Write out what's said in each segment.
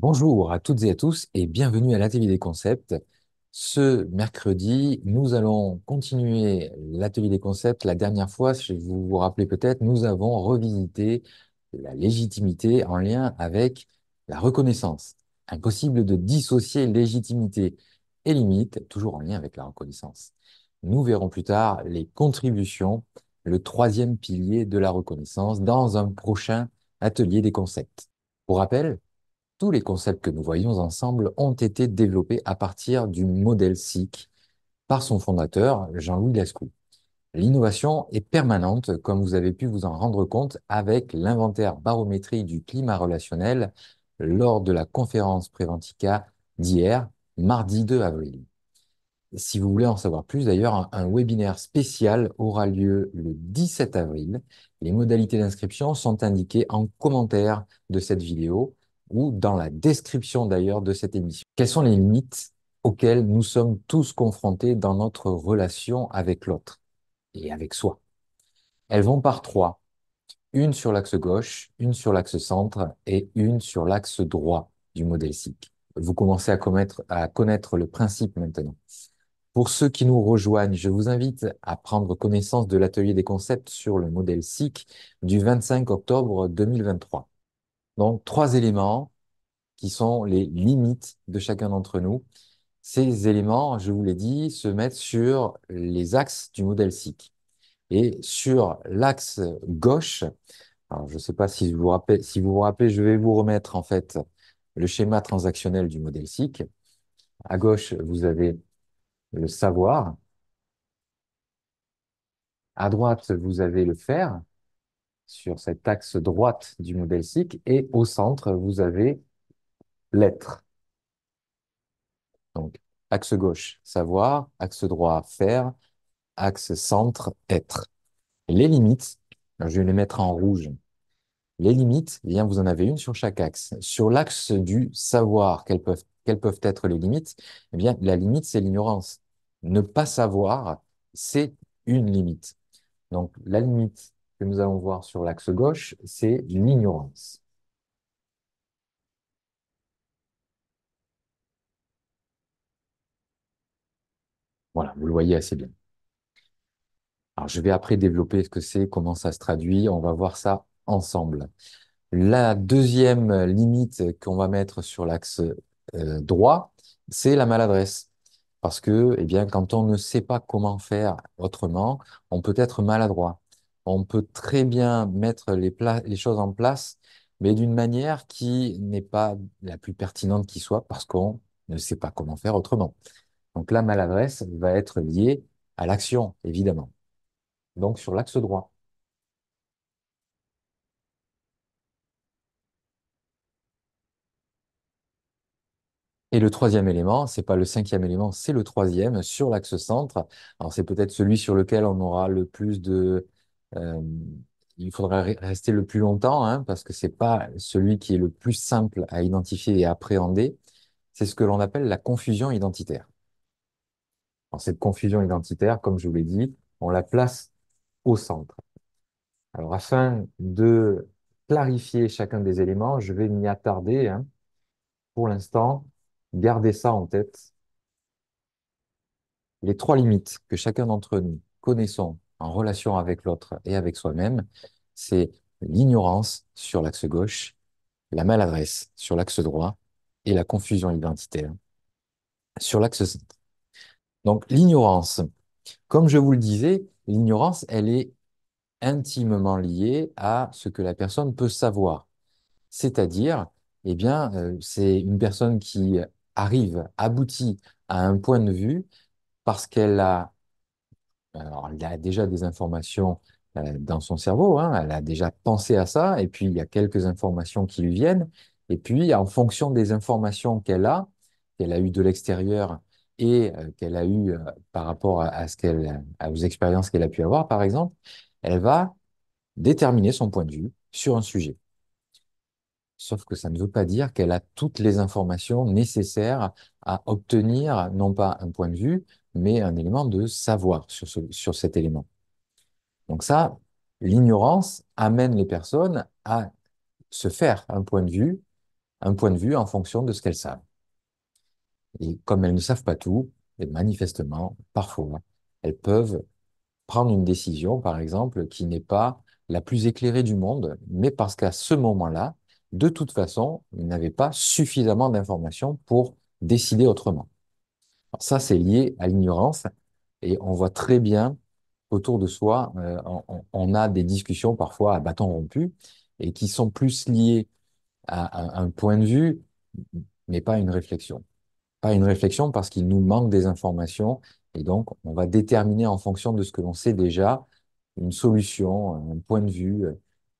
Bonjour à toutes et à tous et bienvenue à l'Atelier des concepts. Ce mercredi, nous allons continuer l'Atelier des concepts. La dernière fois, si vous vous rappelez peut-être, nous avons revisité la légitimité en lien avec la reconnaissance. Impossible de dissocier légitimité et limite, toujours en lien avec la reconnaissance. Nous verrons plus tard les contributions, le troisième pilier de la reconnaissance, dans un prochain atelier des concepts. Pour rappel, tous les concepts que nous voyons ensemble ont été développés à partir du modèle SIC par son fondateur, Jean-Louis Lascou. L'innovation est permanente, comme vous avez pu vous en rendre compte avec l'inventaire barométrique du climat relationnel lors de la conférence Préventica d'hier, mardi 2 avril. Si vous voulez en savoir plus, d'ailleurs, un, webinaire spécial aura lieu le 17 avril. Les modalités d'inscription sont indiquées en commentaire de cette vidéo ou dans la description d'ailleurs de cette émission. Quelles sont les limites auxquelles nous sommes tous confrontés dans notre relation avec l'autre et avec soi Elles vont par trois. Une sur l'axe gauche, une sur l'axe centre et une sur l'axe droit du modèle SIC. Vous commencez à, connaître le principe maintenant. Pour ceux qui nous rejoignent, je vous invite à prendre connaissance de l'atelier des concepts sur le modèle SIC du 25 octobre 2023. Donc, trois éléments qui sont les limites de chacun d'entre nous. Ces éléments, je vous l'ai dit, se mettent sur les axes du modèle SIC. Et sur l'axe gauche, alors je ne sais pas si vous, vous rappelez, si vous vous rappelez, je vais vous remettre en fait le schéma transactionnel du modèle SIC. À gauche, vous avez le savoir. À droite, vous avez le faire sur cet axe droite du modèle SIC et au centre, vous avez l'être. Donc, axe gauche, savoir, axe droit, faire, axe centre, être. Les limites, je vais les mettre en rouge. Les limites, eh bien, vous en avez une sur chaque axe. Sur l'axe du savoir, quelles peuvent, quelles peuvent être les limites eh bien, La limite, c'est l'ignorance. Ne pas savoir, c'est une limite. Donc, la limite que nous allons voir sur l'axe gauche, c'est l'ignorance. Voilà, vous le voyez assez bien. Alors, je vais après développer ce que c'est, comment ça se traduit. On va voir ça ensemble. La deuxième limite qu'on va mettre sur l'axe euh, droit, c'est la maladresse. Parce que, eh bien, quand on ne sait pas comment faire autrement, on peut être maladroit on peut très bien mettre les, choses en place, mais d'une manière qui n'est pas la plus pertinente qui soit, parce qu'on ne sait pas comment faire autrement. Donc la maladresse va être liée à l'action, évidemment. Donc sur l'axe droit. Et le troisième élément, c'est pas le cinquième élément, c'est le troisième sur l'axe centre. Alors c'est peut-être celui sur lequel on aura le plus de euh, il faudra rester le plus longtemps, hein, parce que c'est pas celui qui est le plus simple à identifier et à appréhender. C'est ce que l'on appelle la confusion identitaire. Alors, cette confusion identitaire, comme je vous l'ai dit, on la place au centre. Alors, afin de clarifier chacun des éléments, je vais m'y attarder. Hein. Pour l'instant, gardez ça en tête. Les trois limites que chacun d'entre nous connaissons en relation avec l'autre et avec soi-même, c'est l'ignorance sur l'axe gauche, la maladresse sur l'axe droit et la confusion identitaire sur l'axe centre. Donc l'ignorance, comme je vous le disais, l'ignorance, elle est intimement liée à ce que la personne peut savoir. C'est-à-dire, eh bien, euh, c'est une personne qui arrive, aboutit à un point de vue parce qu'elle a alors, elle a déjà des informations euh, dans son cerveau, hein. elle a déjà pensé à ça, et puis il y a quelques informations qui lui viennent, et puis en fonction des informations qu'elle a, qu'elle a eues de l'extérieur et euh, qu'elle a eues euh, par rapport à, ce qu'elle, aux expériences qu'elle a pu avoir, par exemple, elle va déterminer son point de vue sur un sujet. Sauf que ça ne veut pas dire qu'elle a toutes les informations nécessaires à obtenir non pas un point de vue, mais un élément de savoir sur, sur cet élément. Donc ça, l'ignorance amène les personnes à se faire un point de vue, un point de vue en fonction de ce qu'elles savent. Et comme elles ne savent pas tout, et manifestement, parfois, elles peuvent prendre une décision, par exemple, qui n'est pas la plus éclairée du monde, mais parce qu'à ce moment-là, de toute façon, elles n'avaient pas suffisamment d'informations pour décider autrement ça, c'est lié à l'ignorance. Et on voit très bien autour de soi, euh, on, a des discussions parfois à bâton rompus et qui sont plus liées à, à, un point de vue, mais pas à une réflexion. Pas une réflexion parce qu'il nous manque des informations et donc on va déterminer en fonction de ce que l'on sait déjà une solution, un point de vue,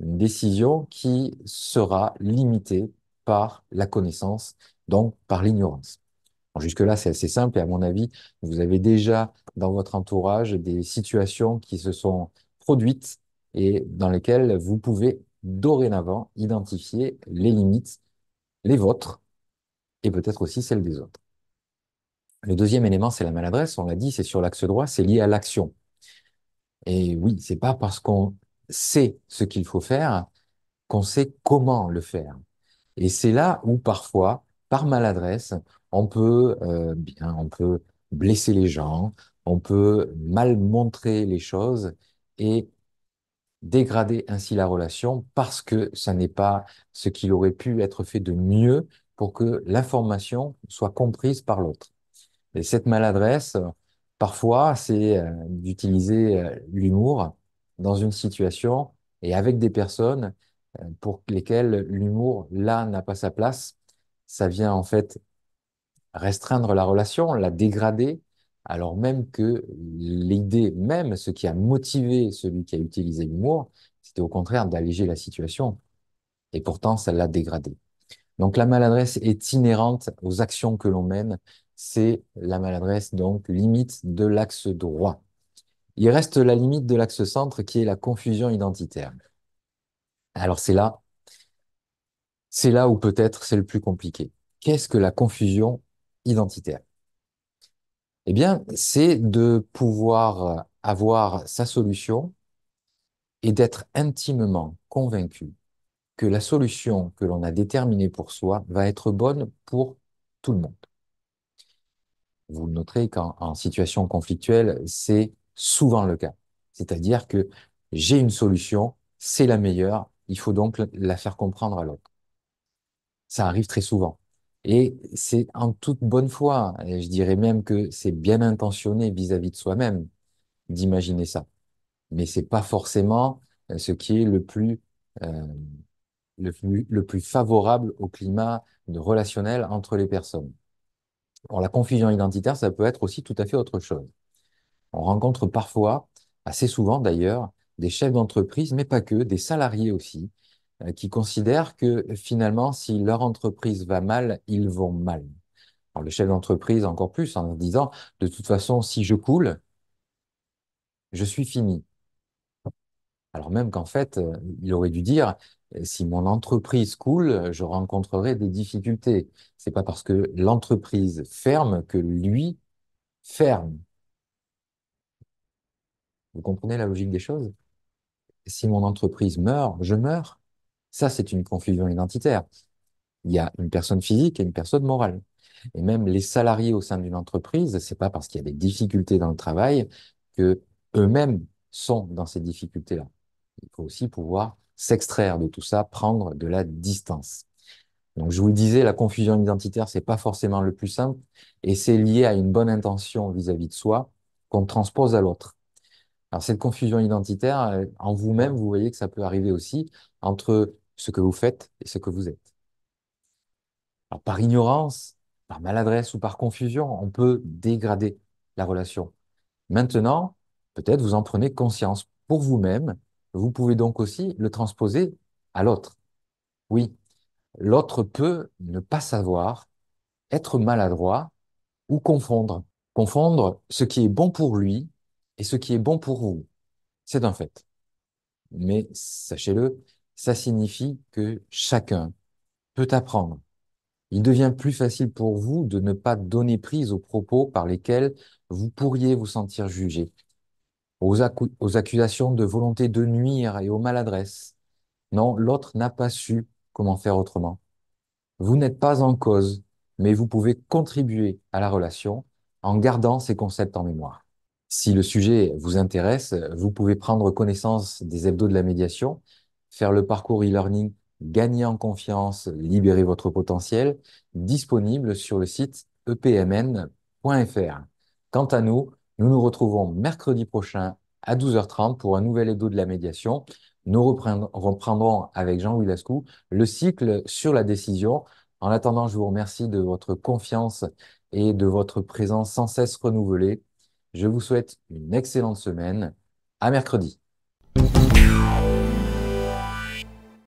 une décision qui sera limitée par la connaissance, donc par l'ignorance. Jusque-là, c'est assez simple et à mon avis, vous avez déjà dans votre entourage des situations qui se sont produites et dans lesquelles vous pouvez dorénavant identifier les limites, les vôtres et peut-être aussi celles des autres. Le deuxième élément, c'est la maladresse. On l'a dit, c'est sur l'axe droit, c'est lié à l'action. Et oui, c'est pas parce qu'on sait ce qu'il faut faire qu'on sait comment le faire. Et c'est là où parfois, par maladresse, on peut, euh, bien, on peut blesser les gens, on peut mal montrer les choses et dégrader ainsi la relation parce que ça n'est pas ce qu'il aurait pu être fait de mieux pour que l'information soit comprise par l'autre. Et cette maladresse, parfois, c'est euh, d'utiliser euh, l'humour dans une situation et avec des personnes pour lesquelles l'humour là n'a pas sa place. Ça vient en fait restreindre la relation, la dégrader, alors même que l'idée même, ce qui a motivé celui qui a utilisé l'humour, c'était au contraire d'alléger la situation. Et pourtant, ça l'a dégradé. Donc la maladresse est inhérente aux actions que l'on mène. C'est la maladresse, donc, limite de l'axe droit. Il reste la limite de l'axe centre qui est la confusion identitaire. Alors c'est là, c'est là où peut-être c'est le plus compliqué. Qu'est-ce que la confusion identitaire Eh bien, c'est de pouvoir avoir sa solution et d'être intimement convaincu que la solution que l'on a déterminée pour soi va être bonne pour tout le monde. Vous le noterez qu'en situation conflictuelle, c'est souvent le cas. C'est-à-dire que j'ai une solution, c'est la meilleure, il faut donc la faire comprendre à l'autre. Ça arrive très souvent. Et c'est en toute bonne foi, et je dirais même que c'est bien intentionné vis-à-vis de soi-même d'imaginer ça. Mais c'est pas forcément euh, ce qui est euh, le plus, le plus, favorable au climat relationnel entre les personnes. la confusion identitaire, ça peut être aussi tout à fait autre chose. On rencontre parfois, assez souvent d'ailleurs, des chefs d'entreprise, mais pas que, des salariés aussi, euh, qui considèrent que finalement, si leur entreprise va mal, ils vont mal. Alors, le chef d'entreprise, encore plus, en disant, de toute façon, si je coule, je suis fini. Alors même qu'en fait, euh, il aurait dû dire, euh, si mon entreprise coule, je rencontrerai des difficultés. C'est pas parce que l'entreprise ferme que lui ferme. Vous comprenez la logique des choses? Si mon entreprise meurt, je meurs. Ça, c'est une confusion identitaire. Il y a une personne physique et une personne morale. Et même les salariés au sein d'une entreprise, c'est pas parce qu'il y a des difficultés dans le travail que eux-mêmes sont dans ces difficultés-là. Il faut aussi pouvoir s'extraire de tout ça, prendre de la distance. Donc, je vous le disais, la confusion identitaire, c'est pas forcément le plus simple et c'est lié à une bonne intention vis à -vis de soi qu'on transpose à l'autre. Alors, cette confusion identitaire, euh, en vous-même, vous voyez que ça peut arriver aussi entre ce que vous faites et ce que vous êtes. Alors, par ignorance, par maladresse ou par confusion, on peut dégrader la relation. Maintenant, peut-être vous en prenez conscience pour vous-même, vous pouvez donc aussi le transposer à l'autre. Oui, l'autre peut ne pas savoir, être maladroit ou confondre. Confondre ce qui est bon pour lui et ce qui est bon pour vous. C'est un fait. Mais sachez-le, ça signifie que chacun peut apprendre. Il devient plus facile pour vous de ne pas donner prise aux propos par lesquels vous pourriez vous sentir jugé, aux, accusations de volonté de nuire et aux maladresses. Non, l'autre n'a pas su comment faire autrement. Vous n'êtes pas en cause, mais vous pouvez contribuer à la relation en gardant ces concepts en mémoire. Si le sujet vous intéresse, vous pouvez prendre connaissance des hebdos de la médiation faire le parcours e-learning, gagner en confiance, libérer votre potentiel, disponible sur le site epmn.fr. Quant à nous, nous nous retrouvons mercredi prochain à 12h30 pour un nouvel hebdo de la médiation. Nous reprendrons avec Jean-Louis Lascou le cycle sur la décision. En attendant, je vous remercie de votre confiance et de votre présence sans cesse renouvelée. Je vous souhaite une excellente semaine. À mercredi.